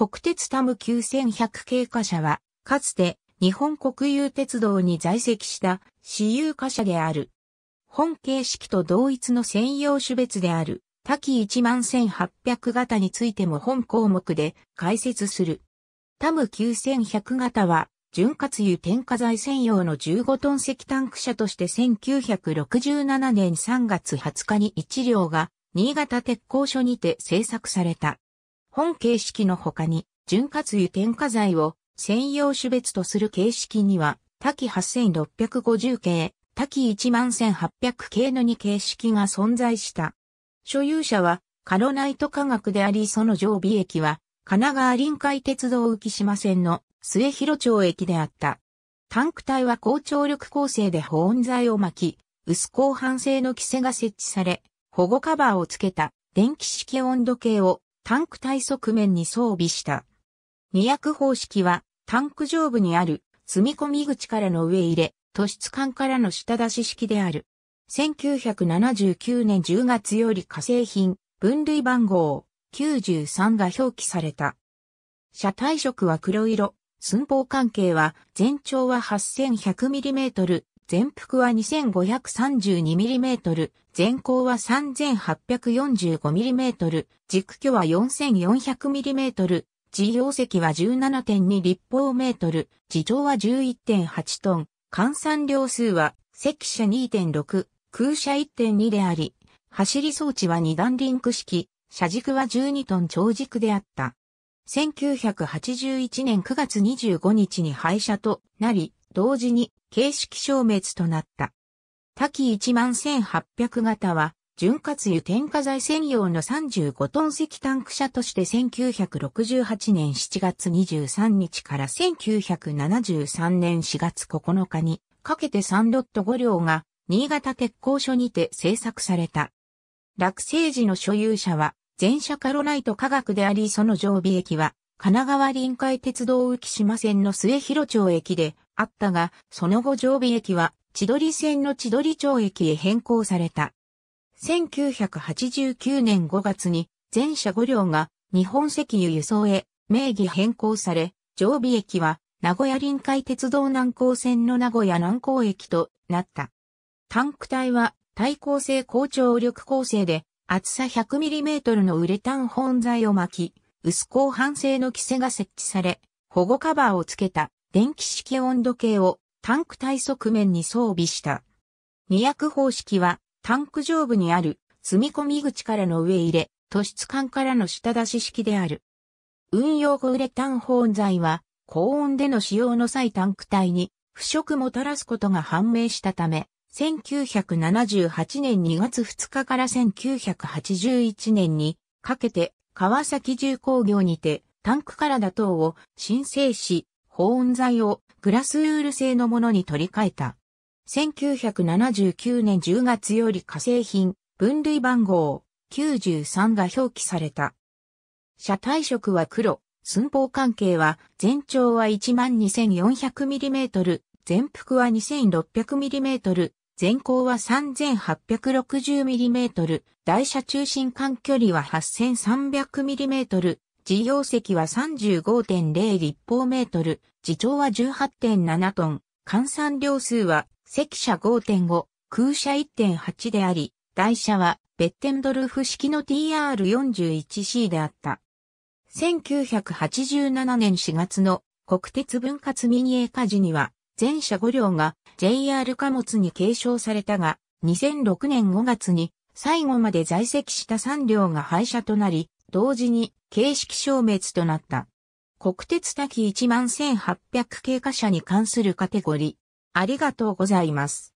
国鉄タム9100系貨車は、かつて日本国有鉄道に在籍した私有貨車である。本形式と同一の専用種別である、多岐11800型についても本項目で解説する。タム9100型は、潤滑油添加剤専用の15トン石炭区車として1967年3月20日に1両が新潟鉄工所にて製作された。本形式の他に、潤滑油添加剤を専用種別とする形式には、多岐8650系、多岐11800系の2形式が存在した。所有者は、カロナイト化学であり、その常備駅は、神奈川臨海鉄道浮島線の末広町駅であった。タンク体は高張力構成で保温材を巻き、薄鋼板製の規制が設置され、保護カバーをつけた電気式温度計をタンク体側面に装備した。二役方式は、タンク上部にある、積み込み口からの上入れ、突出管からの下出し式である。1979年10月より化成品、分類番号93が表記された。車体色は黒色、寸法関係は全長は 8100mm、全幅は 2532mm、全高は 3845mm、軸距は 4400mm、事業席は17.2立方メートル、地上は11.8トン、換算量数は積車2.6、空車1.2であり、走り装置は2段リンク式、車軸は12トン長軸であった。1981年9月25日に廃車となり、同時に形式消滅となった。多機1万1800型は、潤滑油添加剤専用の35トン石タンク車として1968年7月23日から1973年4月9日にかけて3ロット5両が新潟鉄工所にて製作された。落成時の所有者は全車カロライト科学でありその常備駅は神奈川臨海鉄道浮島線の末広町駅であったが、その後常備駅は千鳥線の千鳥町駅へ変更された。1989年5月に全車5両が日本石油輸送へ名義変更され、常備駅は名古屋臨海鉄道南高線の名古屋南高駅となった。タンク体は対抗性高張力構成で厚さ 100mm のウレタン本材を巻き、薄鋼半製の規制が設置され、保護カバーをつけた電気式温度計をタンク体側面に装備した。二役方式はタンク上部にある積み込み口からの上入れ、突出管からの下出し式である。運用後ウレタン保温材は高温での使用の際タンク体に腐食もたらすことが判明したため、1978年2月2日から1981年にかけて川崎重工業にてタンクから打倒を申請し、保温材をグラスウール製のものに取り替えた。1979年10月より化成品、分類番号93が表記された。車体色は黒、寸法関係は全長は 12,400mm、全幅は 2,600mm、全高は 3860mm、台車中心間距離は 8300mm、事業積は35.0立方メートル、自長は18.7トン、換算量数は積車5.5、空車1.8であり、台車はベッテンドルフ式の TR41C であった。1987年4月の国鉄分割民営化時には、全車5両が JR 貨物に継承されたが、2006年5月に最後まで在籍した3両が廃車となり、同時に形式消滅となった。国鉄多岐1万1800経過者に関するカテゴリー。ありがとうございます。